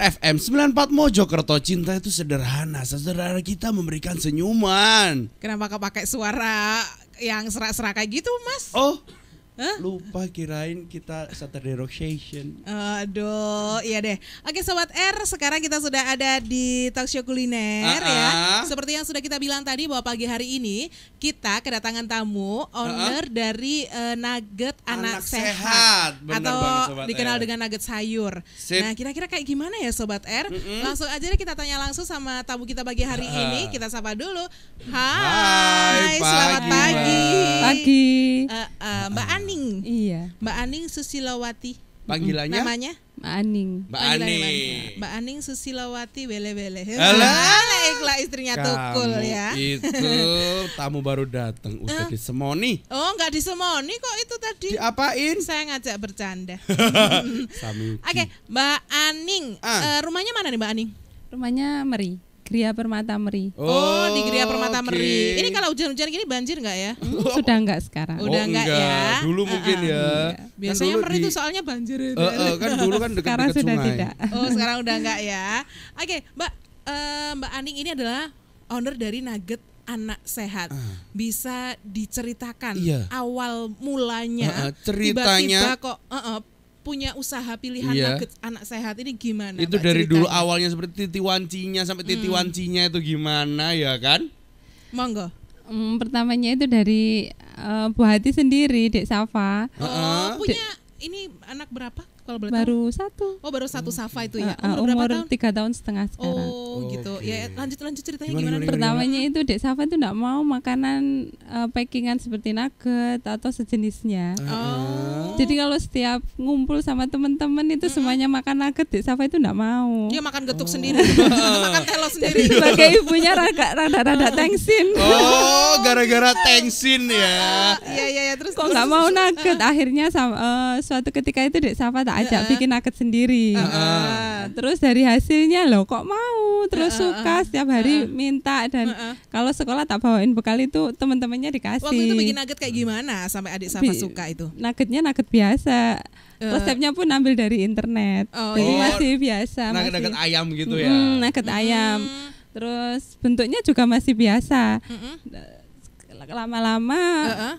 FM 94 Mojokerto Cinta itu sederhana Sederhana kita memberikan senyuman Kenapa kau pakai suara yang serak-serak kayak gitu mas? Oh Huh? Lupa kirain kita Saturday Rock Station. Aduh, iya deh. Oke sobat R, sekarang kita sudah ada di talk show kuliner ya. Seperti yang sudah kita bilang tadi bahwa pagi hari ini kita kedatangan tamu owner uh -uh. dari uh, Nugget Anak, Anak Sehat, Sehat. atau banget, dikenal R. dengan Nugget Sayur. Sip. Nah, kira-kira kayak gimana ya sobat R? Mm -hmm. Langsung aja deh kita tanya langsung sama tamu kita pagi hari uh ini. Kita sapa dulu. Hai, Hai selamat pagi. Pagi. Uh, uh, Mbak Ani Aning. Iya. Mbak Aning Susilawati. Panggilannya? Namanya? Mbak Aning. Mbak Aning. Mbak Aning Susilawati Bele-bele. Alah, istrinya Kamu Tukul ya. Itu tamu baru datang udah di Semoni. Oh, enggak di Semoni kok itu tadi. Diapain? Saya ngajak bercanda. Oke, okay, Mbak Aning. uh. Uh, rumahnya mana nih Mbak Aning? Rumahnya Meri. Gria Permata Meri. Oh, oh di Gria Permata okay. Meri. Ini kalau hujan-hujan gini banjir nggak ya? sudah nggak sekarang. Oh, enggak, ya? Dulu mungkin uh, ya. Iya. Biasanya kan Meri itu soalnya banjir. Uh, uh, kan dulu kan dekat Sekarang dekat sudah sungai. tidak. Oh, sekarang udah enggak ya. Oke, okay, Mbak uh, Mbak Aning ini adalah owner dari Nugget anak sehat ah. bisa diceritakan iya. awal mulanya ceritanya tiba-tiba kok uh, uh, punya usaha pilihan iya. nugget anak sehat ini gimana? Itu Pak, dari ceritanya? dulu awalnya seperti titi wancinya sampai titi hmm. wancinya itu gimana ya kan? Monggo. Hmm, pertamanya itu dari uh, Bu Hati sendiri, Dek Safa. Oh, oh. punya ini anak berapa kalau boleh baru tahu? satu oh baru satu Safa itu ya ah, ah, umur, uh, umur tahun tiga tahun setengah sekarang oh, oh gitu ya eh, lanjut lanjut ceritanya gimana, gimana, pertamanya itu dek Safa itu tidak mau makanan uh, packingan seperti nugget atau sejenisnya ah, oh. jadi kalau setiap ngumpul sama teman-teman itu -hmm. semuanya makan nugget dek Safa itu tidak mau dia makan getuk oh. sendiri makan telo sendiri jadi sebagai ibunya rada-rada tengsin oh gara-gara tengsin ya iya iya ya, terus kok nggak mau nugget akhirnya sama, uh, suatu ketika mereka itu Dek siapa tak ajak uh bikin nugget sendiri. Uh -uh. Terus dari hasilnya loh kok mau, terus uh -uh. suka setiap hari uh -uh. minta dan uh -uh. kalau sekolah tak bawain bekal itu teman-temannya dikasih. Waktu itu bikin nugget kayak gimana sampai adik Safa suka itu? Nuggetnya nugget biasa. Uh. Resepnya pun ambil dari internet. Oh, Jadi iya. masih biasa. Nugget-nugget ayam gitu ya. Mm, nugget mm. ayam. Terus bentuknya juga masih biasa. Mm -mm. Lama-lama uh -uh.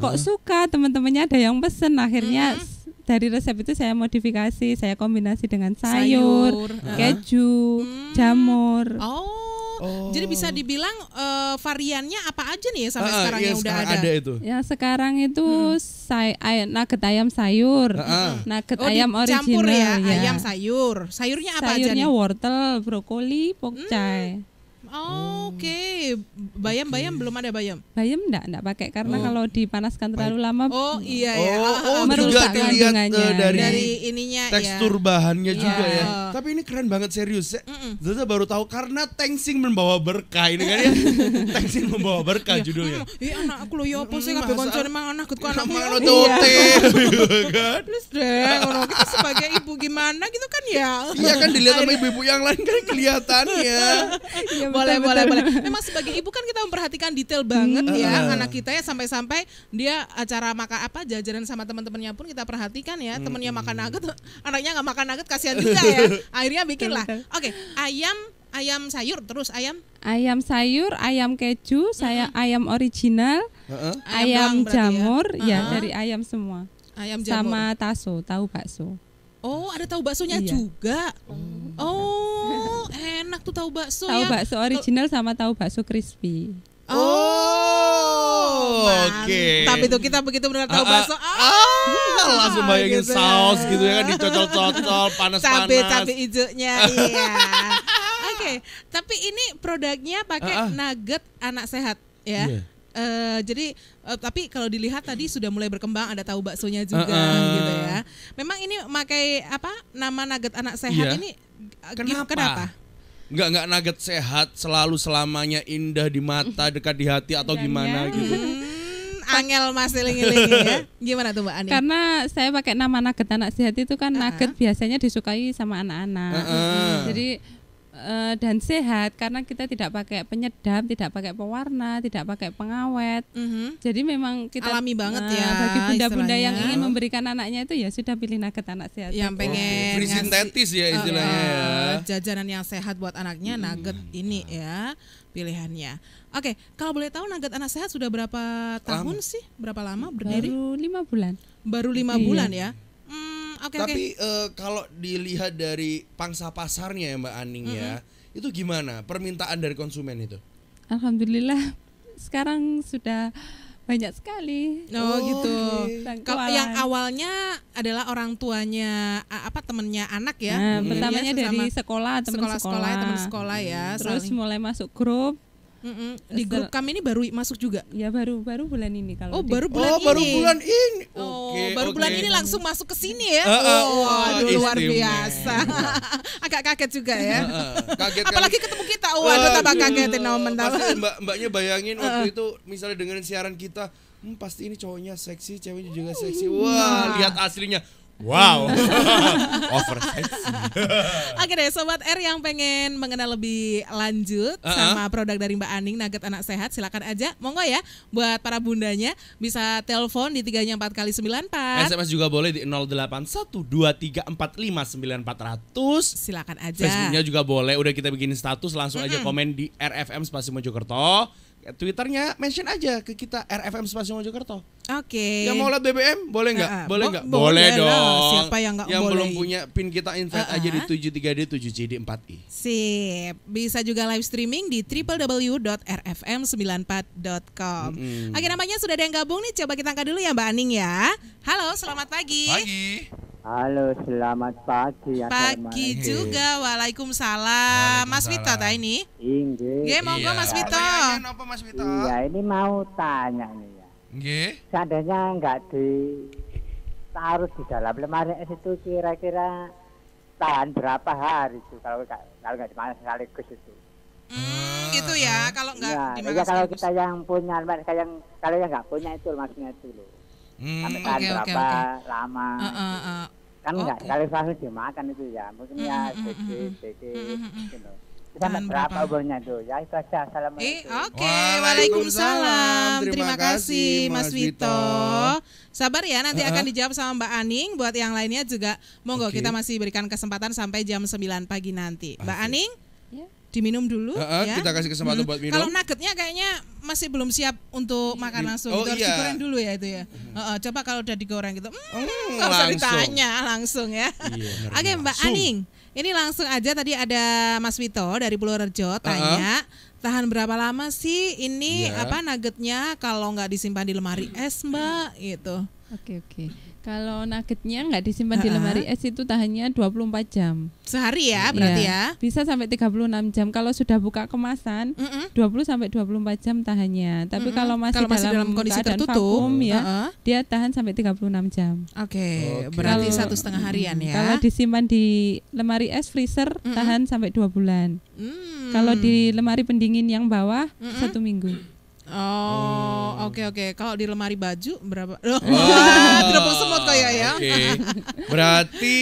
kok -uh. suka teman-temannya ada yang pesen akhirnya mm -mm dari resep itu saya modifikasi, saya kombinasi dengan sayur, sayur keju, hmm. jamur. Oh. Oh. Jadi bisa dibilang uh, variannya apa aja nih ya sampai uh, sekarang iya, yang udah ada. ada itu. Ya sekarang itu hmm. say ay, nugget ayam sayur, uh -huh. Hmm. nugget oh, ayam ya, original ya, ya. Ayam sayur. Sayurnya apa Sayurnya aja? Sayurnya wortel, brokoli, pokcai. Hmm. Oh, Oke, okay. Hmm. bayam-bayam okay. belum ada bayam. Bayam enggak enggak pakai karena oh. kalau dipanaskan terlalu lama Oh, iya ya. Oh, iya. oh merusak juga dilihat uh, dari, dari ininya iya. tekstur ya. bahannya yeah. juga ya. Iya. Tapi ini keren banget serius. Saya, mm -mm. Zaza baru tahu karena Tengsing membawa berkah ini kan ya. Tengsing membawa berkah judulnya. Iya, anak aku lo ya apa sih kabeh kancane mangan aku anakku. Mangan ote. Terus deh kalau kita sebagai ibu-ibu gimana gitu kan ya. Iya kan dilihat sama ibu-ibu yang lain kan kelihatannya. ya, iya, betul, boleh betul. boleh boleh. Memang sebagai ibu kan kita memperhatikan detail banget hmm. ya uh. anak kita ya sampai-sampai dia acara makan apa jajaran sama teman-temannya pun kita perhatikan ya. Hmm. makan nugget, anaknya nggak makan nugget kasihan juga ya. Akhirnya bikin lah. Oke, okay, ayam ayam sayur terus ayam ayam sayur ayam keju saya uh -huh. ayam original uh -huh. ayam, ayam ya? jamur ya, uh -huh. dari ayam semua ayam jamur sama taso tahu bakso Oh, ada tahu baksonya iya. juga. Oh. oh, enak tuh tahu bakso tahu ya. bakso original sama tahu bakso crispy. Oh, oh oke. Okay. Tapi tuh kita begitu benar tahu ah, ah. bakso. Ah, ah, langsung bayangin gitu. Ya. saus gitu ya kan dicocol-cocol panas-panas. Tapi tapi hijaunya iya. Oke, okay. tapi ini produknya pakai ah, ah. nugget anak sehat ya. Yeah Uh, jadi uh, tapi kalau dilihat tadi sudah mulai berkembang ada tahu baksonya juga uh, uh. gitu ya. Memang ini pakai apa nama nugget anak sehat iya. ini eh, kenapa? kenapa? Gak nggak nugget sehat selalu selamanya indah di mata dekat di hati atau Dan gimana ya. gitu angel masih lingiling ya gimana tuh mbak Ani karena saya pakai nama nugget anak sehat itu kan uh -huh. nugget biasanya disukai sama anak-anak uh -uh. jadi Eh, dan sehat karena kita tidak pakai penyedap, tidak pakai pewarna, tidak pakai pengawet. Mm-hmm. Jadi memang kita alami banget uh, ya bagi bunda-bunda yang ingin memberikan anaknya itu ya sudah pilih nugget anak sehat. Yang itu. pengen oh, sintetis ya eh, istilahnya uh, ya. Jajanan yang sehat buat anaknya hmm. nugget ini ya pilihannya. Oke, kalau boleh tahu nugget anak sehat sudah berapa lama. tahun sih? Berapa lama berdiri? Baru lima bulan. Baru lima iya. bulan ya. Hmm, okay, Tapi okay. Uh, eh, kalau dilihat dari pangsa pasarnya ya Mbak Aning mm -hmm. ya, itu gimana permintaan dari konsumen itu? Alhamdulillah sekarang sudah banyak sekali. Oh, oh gitu. Okay. yang awalnya adalah orang tuanya apa temennya anak ya. Nah, hmm. pertamanya dari sekolah, teman sekolah, sekolah, teman sekolah ya. Hmm, terus saling. mulai masuk grup Mm -mm. Di grup kami ini baru masuk juga. Ya baru baru bulan ini kalau. Oh baru oh, bulan oh, ini. baru bulan ini. Oh okay, baru okay. bulan ini langsung masuk ke sini ya. Uh, uh, oh, waduh luar biasa. Agak kaget juga ya. Uh, uh, kaget kan? Apalagi ketemu kita. Oh, waduh tambah kagetin nomen Mbak mbaknya bayangin uh. itu misalnya dengerin siaran kita hmm, pasti ini cowoknya seksi, ceweknya juga seksi. Wah, wow, nah. lihat aslinya. Wow, oversize. Oke deh, sobat R yang pengen mengenal lebih lanjut uh -uh. sama produk dari Mbak Aning Nugget Anak Sehat, silakan aja. Monggo ya, buat para bundanya bisa telepon di tiganya empat kali sembilan empat. SMS juga boleh di nol delapan satu dua tiga empat empat lima sembilan ratus. Silakan aja. Facebooknya juga boleh. Udah kita bikin status langsung mm -hmm. aja komen di RFM Spasi Mojokerto. Twitternya mention aja ke kita RFM Spasi Mojokerto. Oke. Okay. Yang mau lihat BBM boleh nggak? Uh, boleh nggak? Bo boleh, boleh dong. Lah. Siapa yang nggak Yang belum punya pin kita invite uh, uh. aja di 73D 7JD 4I. Sip. Bisa juga live streaming di www.rfm94.com. Mm -hmm. Oke, namanya sudah ada yang gabung nih. Coba kita angkat dulu ya Mbak Aning ya. Halo, selamat pagi. Pagi. Halo, selamat pagi. Ya, pagi teman. juga, waalaikumsalam. Mas Wito, tak ini? Inggris. mau monggo Mas Wito. Iya. iya, ini mau tanya nih. Nggih. Seandainya nggak taruh di dalam lemari es itu kira-kira tahan berapa hari itu kalau nggak kalau enggak dimakan sekaligus itu. Hmm, gitu ya kalau nggak ya, dimakan. Ya kalau kita yang punya mereka yang kalau yang nggak punya itu maksudnya itu loh. Hmm, Sampai tahan okay, berapa okay, okay. lama. Uh, uh, uh. Kan nggak okay. sekali langsung dimakan itu ya mungkin ya hmm, hmm, hmm, sedikit sedikit gitu. Kita berapa tuh ya itu aja. Assalamualaikum. Eh, Oke, okay. waalaikumsalam. Terima, kasih Mas Wito. Sabar ya, nanti akan dijawab sama Mbak Aning. Buat yang lainnya juga, monggo okay. kita masih berikan kesempatan sampai jam 9 pagi nanti. Okay. Mbak Aning, ya. diminum dulu uh, uh, ya. Kita kasih kesempatan hmm. buat minum. Kalau nuggetnya kayaknya masih belum siap untuk makan langsung. Oh, harus iya. digoreng dulu ya itu ya. Uh, uh, coba kalau udah digoreng gitu. Hmm, mm, usah ditanya langsung ya. Iya, Oke, okay, Mbak Aning. Ini langsung aja tadi ada Mas Wito dari Pulau Rejo tanya, uh -huh. tahan berapa lama sih ini yeah. apa nuggetnya kalau nggak disimpan di lemari es, Mbak? Gitu. Oke oke. Kalau nuggetnya nggak disimpan uh -huh. di lemari es itu tahannya 24 jam. Sehari ya iya. berarti ya. ya. Bisa sampai 36 jam kalau sudah buka kemasan mm -mm. 20 sampai 24 jam tahannya. Tapi mm -mm. kalau masih, masih dalam, kondisi tertutup vakum, ya, uh -huh. dia tahan sampai 36 jam. Oke, okay. okay. berarti kalau, satu setengah harian ya. Kalau disimpan di lemari es freezer mm -mm. tahan sampai dua bulan. Mm -mm. Kalau di lemari pendingin yang bawah mm -mm. satu minggu. Oh, hmm. oke oke. Kalau di lemari baju berapa? Oh, tidak semut kayak ya. ya. Okay. Berarti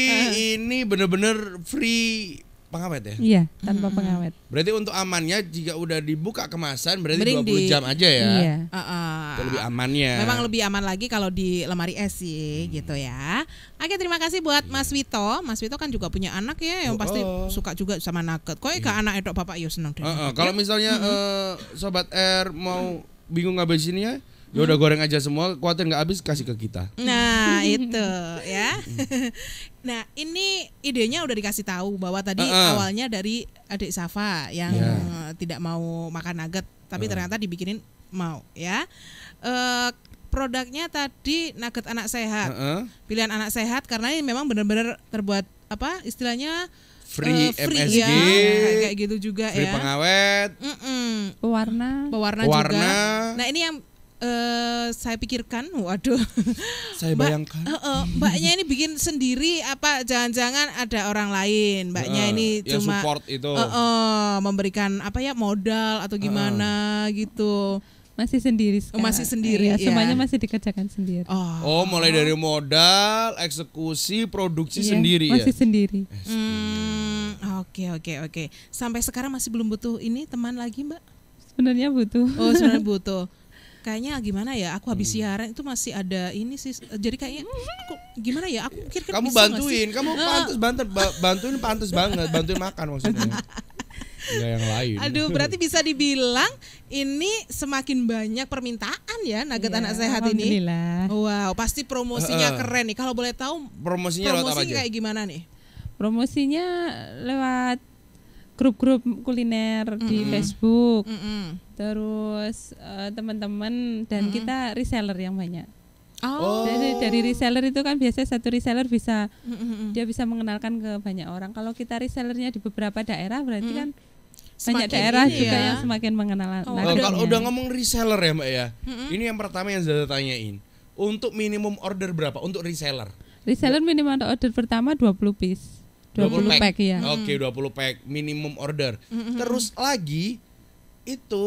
ini benar-benar free pengawet ya? Iya, tanpa hmm. pengawet. Berarti untuk amannya jika udah dibuka kemasan berarti Mering 20 jam aja ya. Iya. Uh, uh, lebih amannya. Memang lebih aman lagi kalau di lemari es sih hmm. gitu ya. Oke, terima kasih buat iya. Mas Wito. Mas Wito kan juga punya anak ya yang oh, pasti suka juga sama nugget. Kok ya iya. ke anak itu bapak yo seneng deh. Uh, uh, kalau misalnya uh, sobat R mau bingung ngabisinnya, Ya udah goreng aja semua, kuatir nggak habis kasih ke kita. Nah, itu ya. nah, ini idenya udah dikasih tahu bahwa tadi uh -uh. awalnya dari adik Safa yang yeah. tidak mau makan nugget, tapi uh. ternyata dibikinin mau ya. Uh, produknya tadi nugget anak sehat. Uh -uh. Pilihan anak sehat karena ini memang benar-benar terbuat apa istilahnya free, uh, free MSG ya, kayak gitu juga free ya. Free pengawet. Mm -mm. Pewarna. Pewarna. Pewarna juga. Nah, ini yang uh, saya pikirkan, waduh. Saya bayangkan. Mbak, uh, uh, mbaknya ini bikin sendiri apa? Jangan-jangan ada orang lain. Mbaknya uh, ini ya cuma support itu. Uh, uh, memberikan apa ya modal atau gimana uh, gitu. Masih sendiri oh, sekarang. Masih sendiri. Eh, iya, ya. Semuanya iya. masih dikerjakan sendiri. Oh. oh, mulai dari modal, eksekusi, produksi iya, sendiri masih ya. Masih sendiri. Eh, hmm, oke, oke, oke. Sampai sekarang masih belum butuh ini teman lagi, Mbak? Sebenarnya butuh. Oh, sebenarnya butuh kayaknya gimana ya aku habis hmm. siaran itu masih ada ini sih eh, jadi kayaknya aku gimana ya aku kira, -kira kamu bantuin kamu pantas bantuin bantuin pantas banget bantuin makan maksudnya ada yang lain. Aduh, berarti bisa dibilang ini semakin banyak permintaan ya nugget ya, anak sehat ini. Wow, pasti promosinya uh, uh. keren nih. Kalau boleh tahu promosinya, promosinya lewat apa aja? kayak gimana nih? Promosinya lewat grup-grup kuliner mm -hmm. di Facebook, mm -hmm. terus uh, teman-teman dan mm -hmm. kita reseller yang banyak. Oh. Dari, dari reseller itu kan biasanya satu reseller bisa mm -hmm. dia bisa mengenalkan ke banyak orang. Kalau kita resellernya di beberapa daerah berarti mm. kan semakin banyak daerah juga ya. yang semakin mengenal. Oh. kalau udah iya. ngomong reseller ya mbak ya, mm -hmm. ini yang pertama yang saya tanyain. Untuk minimum order berapa untuk reseller? Reseller minimum order pertama 20 piece. 20, pack. pack ya. Oke, okay, 20 pack minimum order. Mm-hmm. Terus lagi itu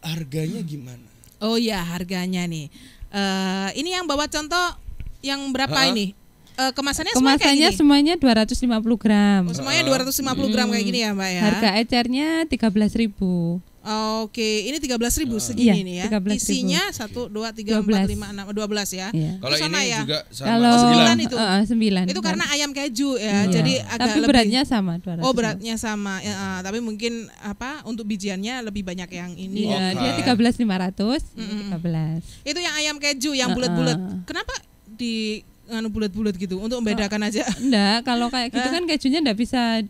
harganya gimana? Oh ya, harganya nih. Uh, ini yang bawa contoh yang berapa huh? ini? Uh, kemasannya kemasannya semuanya, kayak gini? semuanya 250 gram. Oh, semuanya 250 gram hmm. kayak gini ya, Mbak ya. Harga ecernya 13.000. Oke, okay. ini 13.000 ribu segini iya, nih ya. 13 Isinya satu, dua, tiga, empat, lima, enam, dua belas ya. Iya. Kalau ini ya? juga sama Kalau, oh, 9 itu. Uh, uh, 9. Itu karena iya. ayam keju ya. Iya. Jadi agak tapi lebih beratnya sama 200. Oh, beratnya sama. Ya, uh, tapi mungkin apa untuk bijiannya lebih banyak yang ini. Iya, okay. dia tiga belas lima ratus. Tiga belas. Itu yang ayam keju yang bulat-bulat. Uh, uh. Kenapa di nganu bulat-bulat gitu untuk membedakan oh, aja. Enggak, kalau kayak gitu kan kejunya enggak bisa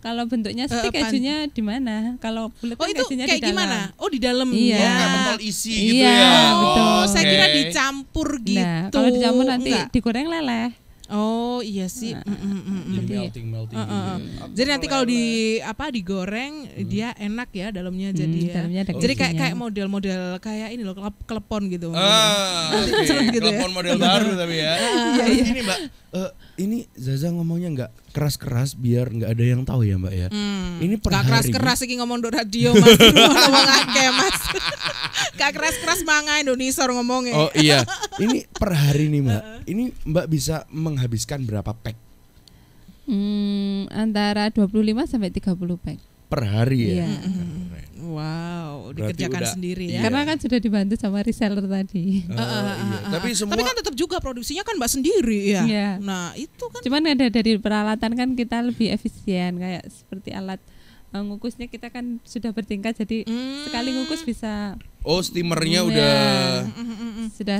kalau bentuknya eh, stick uh, kejunya di mana? Kalau bulat oh, kan itu kejunya kayak di gimana? Oh, di dalam. Iya. Oh, isi iya, gitu ya. ya. Iya, oh, betul. saya kira dicampur nah, gitu. Nah, kalau dicampur nanti enggak. digoreng leleh. Oh iya sih. Nah, mm, mm, mm, mm. jadi melting melting. Uh, uh. Gitu. Ya. Jadi nanti kalau di apa digoreng hmm. dia enak ya dalamnya hmm, jadi ya. Dalamnya ada oh, jadi kayak kayak model-model kayak ini loh klep klepon gitu. Ah, okay. gitu klepon ya. model baru tapi ya. Uh, iya, iya. Ini Mbak uh, ini Zaza ngomongnya nggak keras-keras biar nggak ada yang tahu ya Mbak ya. Hmm. Ini per gak keras-keras ini ngomong dok radio Mas. ngomong Mas. gak keras-keras manga Indonesia ngomongnya. Oh iya. Ini per hari nih Mbak. Ini Mbak bisa menghabiskan berapa pack? Hmm, antara 25 sampai 30 pack. Per hari ya. Yeah. Iya. Wow. Berarti dikerjakan udah, sendiri ya. Iya. Karena kan sudah dibantu sama reseller tadi. Eh, oh, eh, eh, iya. Tapi semua Tapi kan tetap juga produksinya kan Mbak sendiri ya. Iya. Nah, itu kan Cuman ada dari peralatan kan kita lebih efisien kayak seperti alat ngukusnya kita kan sudah bertingkat jadi mm. sekali ngukus bisa Oh, steamernya ya. udah sudah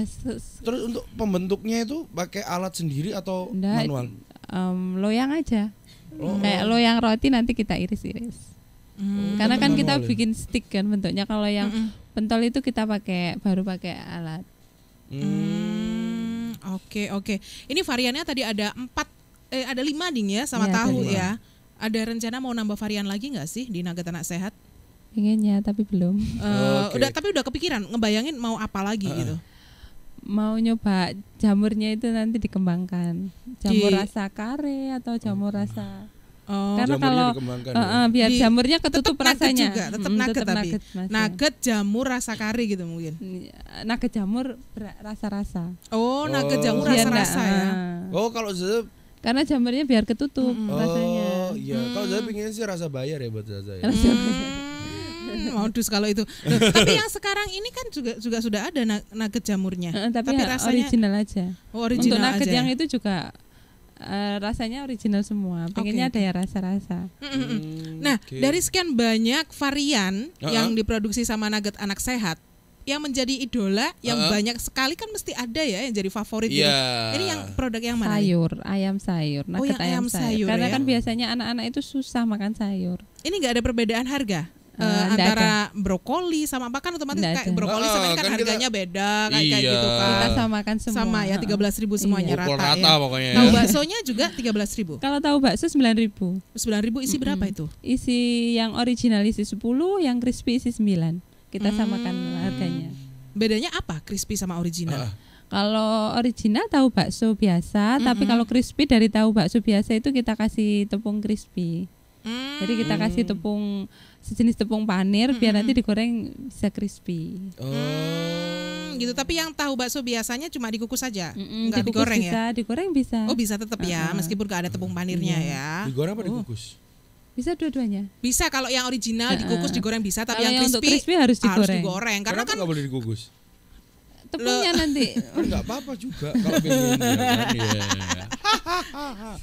Terus untuk pembentuknya itu pakai alat sendiri atau Nggak, manual? Um, loyang aja. Oh. Kayak loyang roti nanti kita iris-iris. Hmm. Karena kan kita bikin stick kan bentuknya kalau yang Mm-mm. pentol itu kita pakai baru pakai alat. Hmm. hmm oke, okay, oke. Okay. Ini variannya tadi ada empat eh ada lima ding ya sama ya, tahu ya. Ada rencana mau nambah varian lagi nggak sih di Naga Tanah Sehat? Pengennya tapi belum. Uh, eh, okay. Udah tapi udah kepikiran ngebayangin mau apa lagi uh. gitu mau nyoba jamurnya itu nanti dikembangkan jamur Di... rasa kare atau jamur rasa Oh. Karena kalau uh, uh, biar di, jamurnya ketutup tetap rasanya. Nugget juga, tetap hmm, nugget tetep tapi. Nugget, ya. nugget jamur rasa kari gitu mungkin. Iya, nugget jamur rasa-rasa. Oh, oh, nugget jamur iya, rasa-rasa ya. Oh, kalau karena jamurnya biar ketutup hmm. rasanya. Oh iya, hmm. kalau saya pengen sih rasa bayar ya buat saya. ya. Rasa hmm. bayar. modus kalau itu. tapi yang sekarang ini kan juga juga sudah ada nugget jamurnya. Uh, tapi, tapi ya rasanya original aja. Oh, original Untuk nugget aja. yang itu juga uh, rasanya original semua. Pengennya okay. ada ya rasa-rasa. Mm, mm, mm. Hmm, nah, okay. dari sekian banyak varian uh -huh. yang diproduksi sama Nugget Anak Sehat, yang menjadi idola yang uh -huh. banyak sekali kan mesti ada ya yang jadi favorit yeah. Gitu. ini. Iya. Ini yang produk yang mana? Sayur, ayam sayur, oh, nugget oh, ayam, ayam sayur. sayur. Karena ya? kan biasanya anak-anak itu susah makan sayur. Ini nggak ada perbedaan harga? uh, antara kan. brokoli sama apa kan otomatis Nggak kayak kan. brokoli oh, sama ini kan, kan harganya kita, beda kayak, iya. kayak gitu iya. kan. Kita samakan semua. Sama ya 13 ribu semuanya iya. rata, rata ya. pokoknya. ya. Tahu baksonya juga 13 ribu. Kalau tahu bakso 9 ribu. 9 ribu isi mm -hmm. berapa itu? Isi yang original isi 10, yang crispy isi 9. Kita hmm. samakan harganya. Bedanya apa crispy sama original? Uh. Kalau original tahu bakso biasa, mm -hmm. tapi kalau crispy dari tahu bakso biasa itu kita kasih tepung crispy. Hmm. Jadi kita kasih hmm. tepung sejenis tepung panir hmm. biar nanti hmm. digoreng bisa crispy. Oh. Hmm, gitu. Tapi yang tahu bakso biasanya cuma dikukus saja, hmm, nggak dikukus digoreng ya? bisa, ya? Digoreng bisa. Oh bisa tetap uh -huh. ya, uh-uh. meskipun nggak ada tepung panirnya uh-huh. ya. Digoreng apa oh. dikukus? Oh. Bisa dua-duanya. Bisa kalau yang original dikukus digoreng bisa, tapi kalau yang, yang crispy, crispy harus digoreng. Harus digoreng karena Kenapa kan nggak boleh dikukus tepungnya nanti. Enggak kan apa-apa juga kalau pengen. Ya kan? iya. Iya.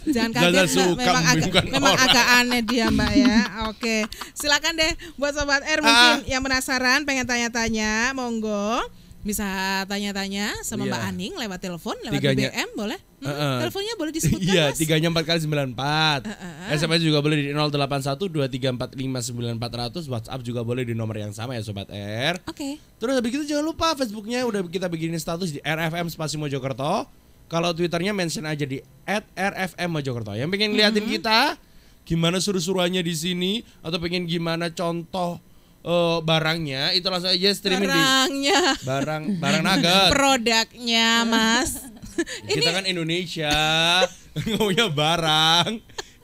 Jangan kaget memang agak memang agak aneh dia Mbak ya. Oke. Silakan deh buat sobat R mungkin ah. yang penasaran pengen tanya-tanya monggo bisa tanya-tanya sama iya. Mbak Aning lewat telepon, lewat BBM boleh? teleponnya boleh disebutkan Iya, tiganya empat kali sembilan empat. SMS juga boleh di nol delapan satu dua tiga empat lima sembilan empat ratus. WhatsApp juga boleh di nomor yang sama ya sobat R. Oke. Okay. Terus habis itu jangan lupa Facebooknya udah kita bikinin status di RFM Spasi Mojokerto. Kalau Twitternya mention aja di @rfm Mojokerto. Yang pengen liatin mm -hmm. kita gimana suruh suruhannya di sini atau pengen gimana contoh uh, barangnya itu langsung aja streaming barangnya. di barang barang naga produknya mas ini... Kita kan Indonesia, ngomongnya barang.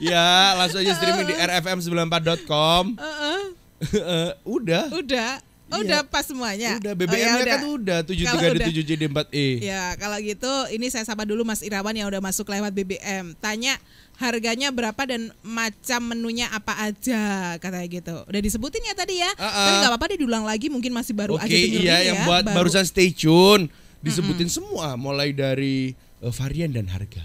Ya, langsung aja streaming di rfm94.com. Uh -uh. udah. Udah. Oh, ya. udah pas semuanya. Udah BBM-nya oh, ya, kan udah 73 di 7JD4E. Ya, kalau gitu ini saya sapa dulu Mas Irawan yang udah masuk lewat BBM. Tanya harganya berapa dan macam menunya apa aja katanya gitu. Udah disebutin ya tadi ya. Uh -uh. Tapi nggak apa-apa deh diulang lagi mungkin masih baru okay, aja Oke, iya, ya. yang buat baru. barusan stay tune disebutin mm -mm. semua mulai dari uh, varian dan harga.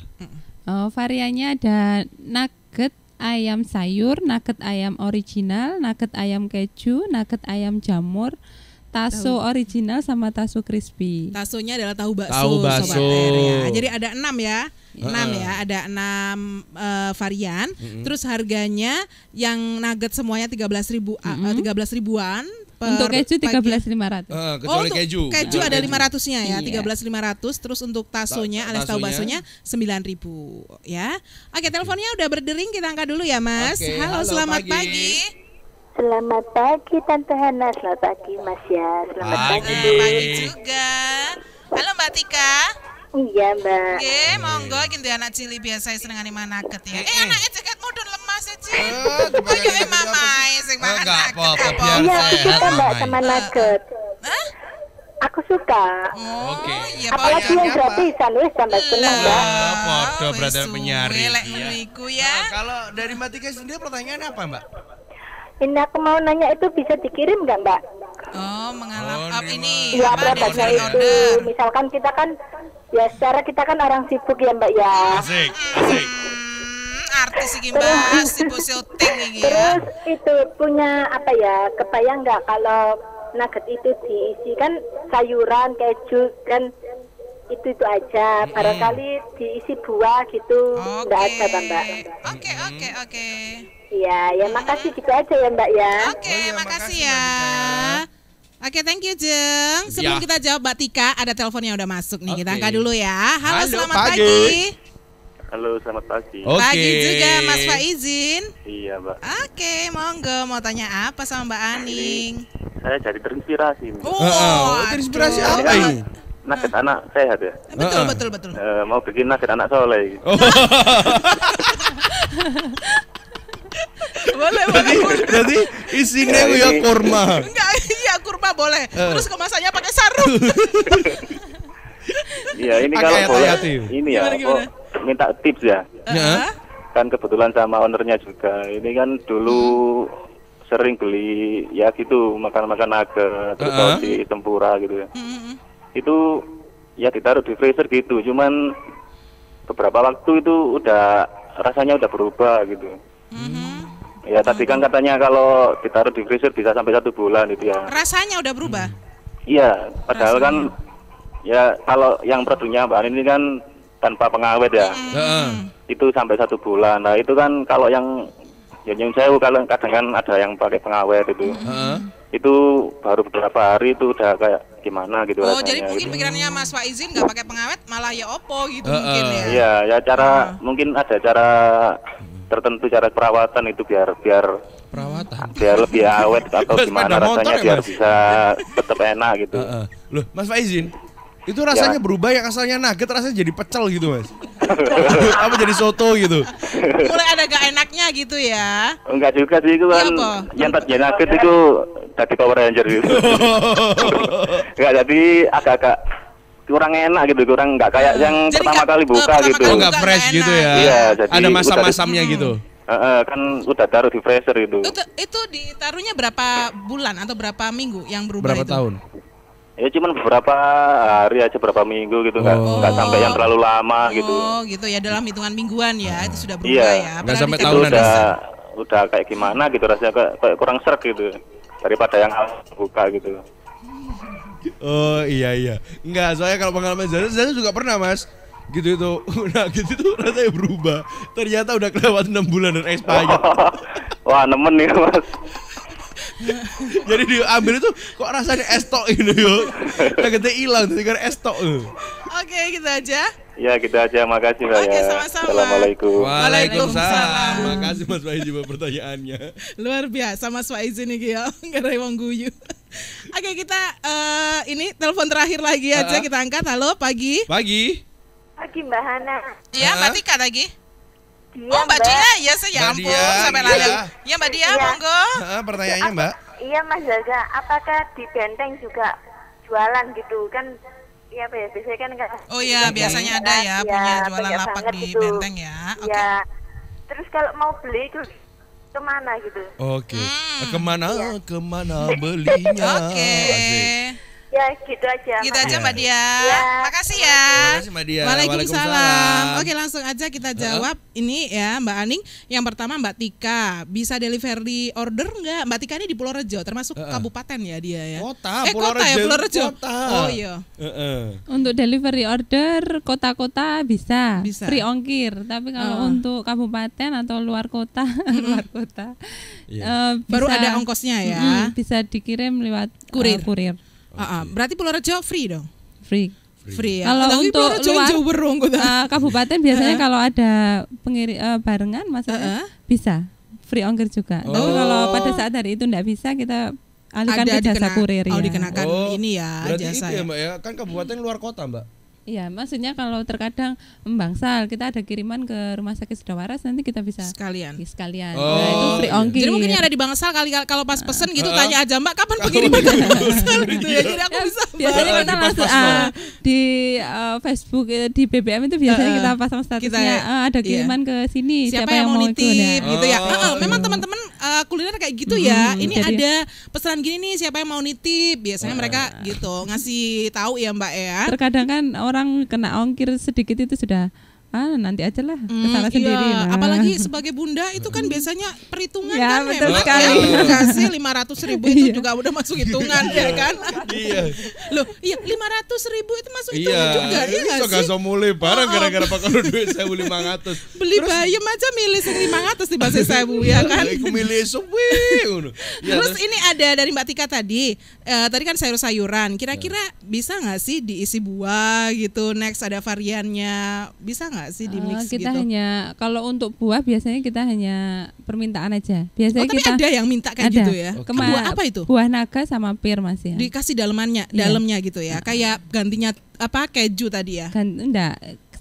Oh, variannya ada nugget ayam sayur, nugget ayam original, nugget ayam keju, nugget ayam jamur, taso tahu. original sama taso crispy. Tasonya adalah tahu bakso, tahu bakso. sobat nah, ya. Jadi ada enam ya. enam ya, ada enam uh, varian. Mm -hmm. Terus harganya yang nugget semuanya 13.000 ribu, mm -hmm. uh, 13 ribuan, per untuk keju tiga belas lima ratus. Kecuali oh, keju. Keju ada lima ratusnya ya, iya. tiga belas lima ratus. Terus untuk tasonya, alias tahu baksonya sembilan ribu ya. Oke, teleponnya udah berdering, kita angkat dulu ya, Mas. Okay, halo, halo, selamat pagi. pagi. Selamat pagi Tante Hana, selamat pagi Mas ya, selamat pagi. Pagi, pagi juga. Halo Mbak Tika. Iya Mbak. Oke, monggo gitu anak cili biasa senengane manaket ya. Eh, anaknya cekat mudun lemah. Cin. Oh, yo mamai sing eh, makan nugget. apa-apa biar Iya, aku suka Mbak sama nugget. Hah? Aku suka. Oke. Oh, iya, Apalagi ya. yang gratisan wis sampai seneng, Mbak. Ya. podo brother suwe penyari. lek iya. ya. Nah, kalau dari Mbak Tika sendiri pertanyaan apa, Mbak? Ini aku mau nanya itu bisa dikirim nggak Mbak? Oh, Oh, mengalap up ini ini Iya itu. Misalkan kita kan ya secara kita kan orang sibuk ya Mbak ya. Asik, asik artis iki Mbak, si syuting iki. Terus itu punya apa ya? Kebayang nggak kalau nugget itu diisi kan sayuran, keju kan itu itu aja hmm barangkali diisi buah gitu enggak okay. ada Mbak. Oke oke oke. Iya, ya makasih gitu aja ya Mbak ya. Oke, okay, oh, ya, makasih, makasih ya. Oke, okay, thank you Jeng. Sebelum ya. kita jawab Mbak Tika, ada teleponnya udah masuk nih. Okay. Kita angkat dulu ya. Halo, Halo selamat pagi. pagi. Halo, selamat pagi. Okay. Pagi juga Mas Faizin. Iya, Mbak. Oke, okay, monggo mau tanya apa sama Mbak Aning? Ini, saya cari terinspirasi. Mbak. Oh, oh, terinspirasi aduh. apa? Ini? Nugget uh. anak sehat ya? Betul, uh, betul, betul. Uh, mau bikin nugget anak soleh. Oh. boleh, boleh, boleh. Jadi isinya nah, ya kurma. Enggak, iya kurma boleh. Uh. Terus kemasannya pakai sarung. Iya, ini kalau boleh. Ini ya, gimana, gimana? minta tips ya. Ya. Kan kebetulan sama ownernya juga. Ini kan dulu hmm. sering beli ya gitu makan-makan naga terus uh-huh. di tempura gitu ya. Hmm, hmm, hmm. Itu ya ditaruh di freezer gitu. Cuman beberapa waktu itu udah rasanya udah berubah gitu. hmm Ya tadi kan katanya kalau ditaruh di freezer bisa sampai satu bulan itu ya. Rasanya udah berubah? Iya, padahal kan rasanya. kan ya kalau yang produknya Mbak ini kan tanpa pengawet ya. Hmm. Itu sampai satu bulan. Nah itu kan kalau yang yang yang saya kalau kadang kan ada yang pakai pengawet itu. Hmm. Itu baru beberapa hari itu udah kayak gimana gitu Oh jadi mungkin gitu. pikirannya Mas Faizin nggak pakai pengawet malah ya opo gitu uh, mungkin ya. Iya ya cara uh. mungkin ada cara tertentu cara perawatan itu biar biar perawatan biar lebih awet atau gimana rasanya ya, biar bisa tetap enak gitu. Uh, uh. Loh Mas Faizin itu rasanya ya. berubah yang asalnya nugget rasanya jadi pecel gitu mas. Apa jadi soto gitu. Mulai ada gak enaknya gitu ya. Enggak juga sih itu kan. Ya, yang tadi nugget itu jadi Power Ranger gitu. Enggak jadi agak-agak kurang enak gitu, kurang enggak kayak hmm. yang jadi pertama gak, kali buka eh, pertama gitu. Enggak fresh gitu enak. gitu ya. Iya, jadi ada masam-masamnya hmm. gitu. Uh, kan udah taruh di freezer gitu. Itu itu ditaruhnya berapa bulan atau berapa minggu yang berubah berapa itu? Berapa tahun? Ya cuman beberapa hari aja beberapa minggu gitu kan, oh. nggak sampai yang terlalu lama oh, gitu. Oh gitu ya dalam hitungan mingguan ya itu sudah berubah iya. ya. Nggak sampai tahunan. Udah, udah kayak gimana gitu rasanya kayak, kayak kurang serak gitu daripada yang harus buka gitu. Oh iya iya Enggak soalnya kalau pengalaman Zaza Zaza juga pernah mas gitu itu nah gitu itu rasanya berubah ternyata udah kelewat enam bulan dan expired wah nemen nih mas Jadi diambil itu kok rasanya estok ini yo. Kagak hilang tadi es estok. Oke, kita aja. Ya, kita aja. Makasih, Mbak. Oke, ya. Assalamualaikum. Waalaikumsalam. Makasih Mas Faizi buat pertanyaannya. Luar biasa Mas Faiz nih, ya. Enggak ada wong guyu. Oke, kita uh, ini telepon terakhir lagi aja uh, kita angkat. Halo, pagi. Pagi. Pagi Mbak Hana. Iya, Mbak Tika lagi. Dia, oh iya, Mbak, Mbak. Dia, iya ya ampun Dia, sampai iya. iya. Mbak Dia, iya. monggo. pertanyaannya Mbak. Iya Mas Jaga, apakah di Benteng juga jualan gitu kan? Iya, biasanya kan enggak. Oh iya, biasanya ada kan? ya, ya punya jualan lapak di gitu. Benteng ya. Oke. Okay. Ya. Terus kalau mau beli itu kemana gitu? Oke. Okay. Hmm. Kemana? Ya. Kemana belinya? Oke. Okay. Ya gitu aja. Gitu aja Mbak Dia. Ya. Makasih ya. Makasih Mbak Dia. Waalaikumsalam. Oke langsung aja kita jawab uh -huh. ini ya Mbak Aning. Yang pertama Mbak Tika bisa delivery order nggak? Mbak Tika ini di Pulau Rejo, termasuk uh kabupaten ya dia ya. Kota. Eh Pulorejo. kota ya Kota. Oh iya. Uh -uh. Untuk delivery order kota-kota bisa. bisa. Free ongkir. Tapi kalau uh. -huh. untuk kabupaten atau luar kota, luar kota. Yeah. Iya. Uh, bisa, Baru ada ongkosnya ya. bisa dikirim lewat kurir. Uh, kurir. Ah, Uh -uh. Berarti Rejo free dong? Free. Free. free ya. Kalau Tapi untuk luar berung, uh, eh, kabupaten biasanya uh kalau ada pengiri uh, barengan masa uh -huh. bisa free ongkir juga. Oh. Tapi kalau pada saat hari itu tidak bisa kita alihkan ada, ke jasa dikena, kurir ya. Oh, iya. dikenakan oh, ini ya berarti jasa. Itu ya, ya. Mbak ya. Kan kabupaten luar kota, Mbak. Iya, maksudnya kalau terkadang membangsal, kita ada kiriman ke rumah sakit Sedawaras nanti kita bisa sekalian. Ya, sekalian. Oh, nah, itu free ongkir. Jadi mungkin ada di bangsal kali kalau pas pesen gitu uh, tanya aja Mbak kapan pengiriman ke bangsal gitu ya. Jadi aku ya, bisa. Biasanya kita langsung uh, di uh, Facebook eh, di BBM itu biasanya kita pasang statusnya kita, uh, ada iya. kiriman iya. ke sini siapa, siapa yang, yang mau nitip nah. gitu ya. Oh, oh, memang teman-teman uh, kuliner kayak gitu ya. Hmm, ini ada pesanan gini nih siapa yang mau nitip? Biasanya uh. mereka gitu ngasih tahu ya Mbak ya. Terkadang kan orang kena ongkir sedikit itu sudah ah nanti aja lah hmm, kesana mm, sendiri iya. nah. apalagi sebagai bunda itu kan biasanya perhitungan ya, kan betul hemat sekali. ya kasih lima ratus ribu itu iya. juga udah masuk hitungan iya. ya kan iya lo iya lima ratus ribu itu masuk iya. hitungan juga iya nggak sih nggak mulai barang oh, oh. gara-gara pakai duit saya beli lima ratus beli bayam aja milih sing lima ratus di bahasa saya bu ya iya, kan milih sepi ya, terus, terus ini ada dari mbak Tika tadi uh, tadi kan sayur-sayuran kira-kira ya. bisa nggak sih diisi buah gitu next ada variannya bisa nggak nggak sih di eh, mix uh, kita gitu? hanya kalau untuk buah biasanya kita hanya permintaan aja biasanya oh, tapi kita ada yang minta kayak ada. gitu ya okay. buah apa itu buah naga sama pir mas ya dikasih dalemannya yeah. dalamnya gitu ya uh. kayak gantinya apa keju tadi ya kan enggak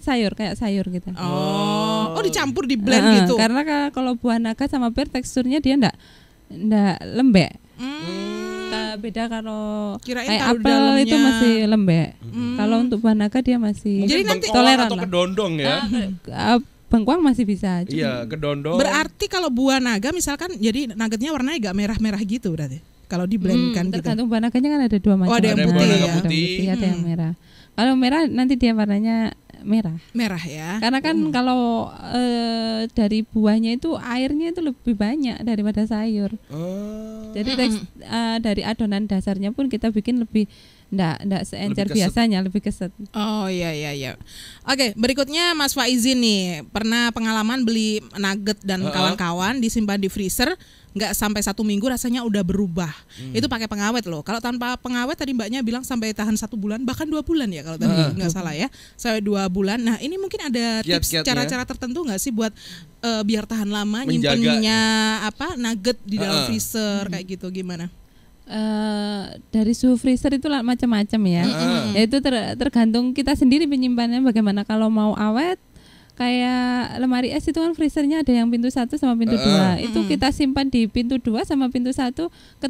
sayur kayak sayur gitu. Oh, oh dicampur di blend uh, gitu. Karena kalau buah naga sama pir teksturnya dia enggak enggak lembek. Hmm kita beda kalau Kirain kayak apel itu masih lembek hmm. kalau untuk banaka dia masih jadi nanti toleran atau kedondong ya uh, ah, ah, bengkuang masih bisa aja. iya kedondong berarti kalau buah naga misalkan jadi nuggetnya warnanya agak merah-merah gitu berarti kalau di diblendkan hmm, kan gitu. Tergantung buah naganya kan ada dua oh, macam. Oh, ada yang putih, ada yang ya. putih, ada yang merah. Kalau merah nanti dia warnanya merah. Merah ya. Karena kan hmm. kalau e, dari buahnya itu airnya itu lebih banyak daripada sayur. Oh. Jadi hmm. teks, e, eh, dari adonan dasarnya pun kita bikin lebih ndak ndak seencer lebih biasanya lebih keset. Oh iya iya iya. Oke, berikutnya Mas Faizin nih, pernah pengalaman beli nugget dan kawan-kawan uh -uh. disimpan di freezer nggak sampai satu minggu rasanya udah berubah. Hmm. Itu pakai pengawet loh. Kalau tanpa pengawet tadi mbaknya bilang sampai tahan satu bulan bahkan dua bulan ya kalau tadi uh. nggak salah ya sampai dua bulan. Nah ini mungkin ada tips cara-cara tertentu nggak sih buat uh, biar tahan lama nyimpennya apa nugget di dalam uh. freezer hmm. kayak gitu gimana? Uh, dari suhu freezer itu macam-macam ya. Uh. Itu ter tergantung kita sendiri penyimpanannya bagaimana. Kalau mau awet kayak lemari es itu kan freezernya ada yang pintu satu sama pintu uh, dua uh, itu uh, kita simpan di pintu dua sama pintu satu ke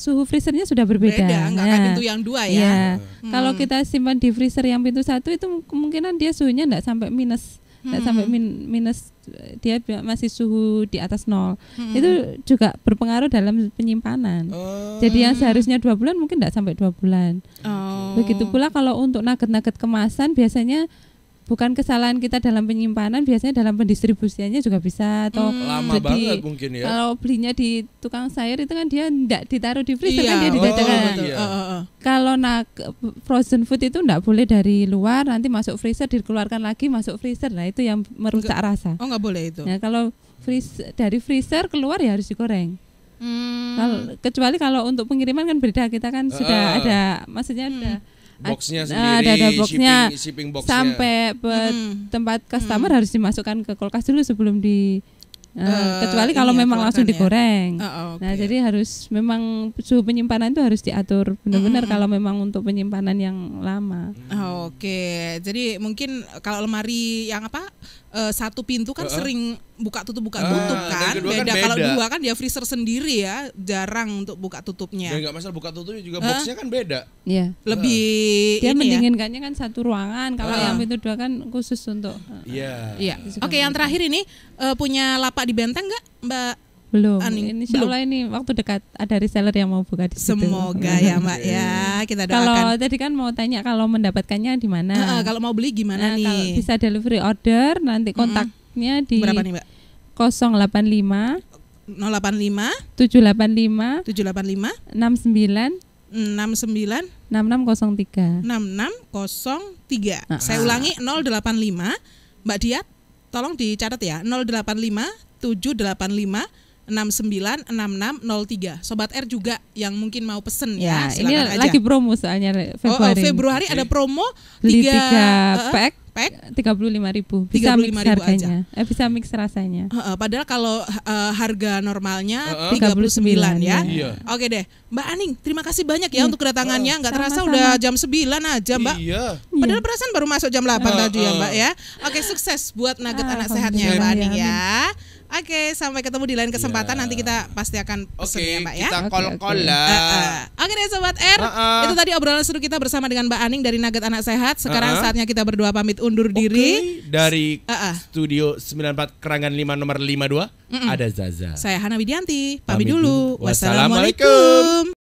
suhu freezernya sudah berbeda. Beda, enggak nah, pintu yang dua ya. ya. Uh. Kalau mm. kita simpan di freezer yang pintu satu itu kemungkinan dia suhunya enggak sampai minus, enggak hmm. sampai min, minus dia masih suhu di atas nol. Hmm. Itu juga berpengaruh dalam penyimpanan. Oh. Jadi yang seharusnya dua bulan mungkin enggak sampai dua bulan. Oh. Begitu pula kalau untuk nugget-nugget kemasan biasanya bukan kesalahan kita dalam penyimpanan biasanya dalam pendistribusiannya juga bisa atau hmm. lama jadi, banget mungkin ya kalau belinya di tukang sayur itu kan dia tidak ditaruh di freezer kan iya. kan dia didatangkan oh, iya. oh, oh, oh, kalau nak frozen food itu tidak boleh dari luar nanti masuk freezer dikeluarkan lagi masuk freezer nah itu yang merusak enggak. rasa oh nggak boleh itu nah kalau freeze dari freezer keluar ya harus digoreng Hmm. kalau, kecuali kalau untuk pengiriman kan beda kita kan uh. sudah ah. ada maksudnya hmm. ada boxnya eh, sendiri, ada boxnya, shipping, shipping boxnya. sampai hmm. tempat customer hmm. harus dimasukkan ke kulkas dulu sebelum di uh, uh, kecuali iya, kalau memang langsung ya? digoreng. Oh, oh okay. Nah, jadi harus memang suhu penyimpanan itu harus diatur benar-benar hmm. kalau memang untuk penyimpanan yang lama. Oh, Oke, okay. jadi mungkin kalau lemari yang apa uh, satu pintu kan uh -uh. sering buka tutup buka ah, tutup kan. Beda, kan beda kalau dua kan dia ya freezer sendiri ya, jarang untuk buka tutupnya. nggak masalah buka tutupnya juga huh? boxnya kan beda. Iya. Lebih uh. dia ya? mendinginkannya ya. kan satu ruangan, kalau uh. yang pintu dua kan khusus untuk. Ah, ah. Iya. ya yeah. Iya. Oke, okay, yang gitu. terakhir ini uh, punya lapak di Benteng nggak, Mbak? belum. Aning. Insya Allah ini waktu dekat ada reseller yang mau buka di situ. Semoga ya Mbak ya kita doakan. Kalau tadi kan mau tanya kalau mendapatkannya di mana? Uh, kalau mau beli gimana nah, nih? Kalau bisa delivery order nanti kontak. Mm -hmm kontaknya di Berapa nih, Mbak? 085 085 785 785 69 69 6603 6603 nah, Saya ulangi 085 Mbak Diat tolong dicatat ya 085 785 696603 Sobat R juga yang mungkin mau pesen ya, ya ini aja. lagi promo soalnya oh, oh, Februari. Oh, Februari ada promo 3, uh, eh, eh. pack pack tiga puluh lima ribu bisa mix harganya aja. Eh, bisa mix rasanya uh, uh, padahal kalau uh, harga normalnya tiga puluh sembilan ya iya. iya. oke deh Mbak Aning terima kasih banyak ya iya. untuk kedatangannya nggak terasa sama. udah jam sembilan aja Mbak iya. padahal perasaan baru masuk jam delapan uh, tadi ya Mbak ya oke sukses buat nugget ah, anak sehatnya Mbak Aning ya Oke, okay, sampai ketemu di lain kesempatan. Yeah. Nanti kita pasti akan pesen okay, ya, Mbak ya. Kita kol-kol lah. Uh, uh. Oke okay deh sobat R, uh, uh. itu tadi obrolan seru kita bersama dengan Mbak Aning dari Nugget Anak Sehat. Sekarang uh, uh. saatnya kita berdua pamit undur okay. diri dari uh, uh. studio 94 Kerangan 5 nomor 52 mm -mm. ada Zaza. Saya Hana Widianti. Pamit, pamit dulu. Wassalamualaikum.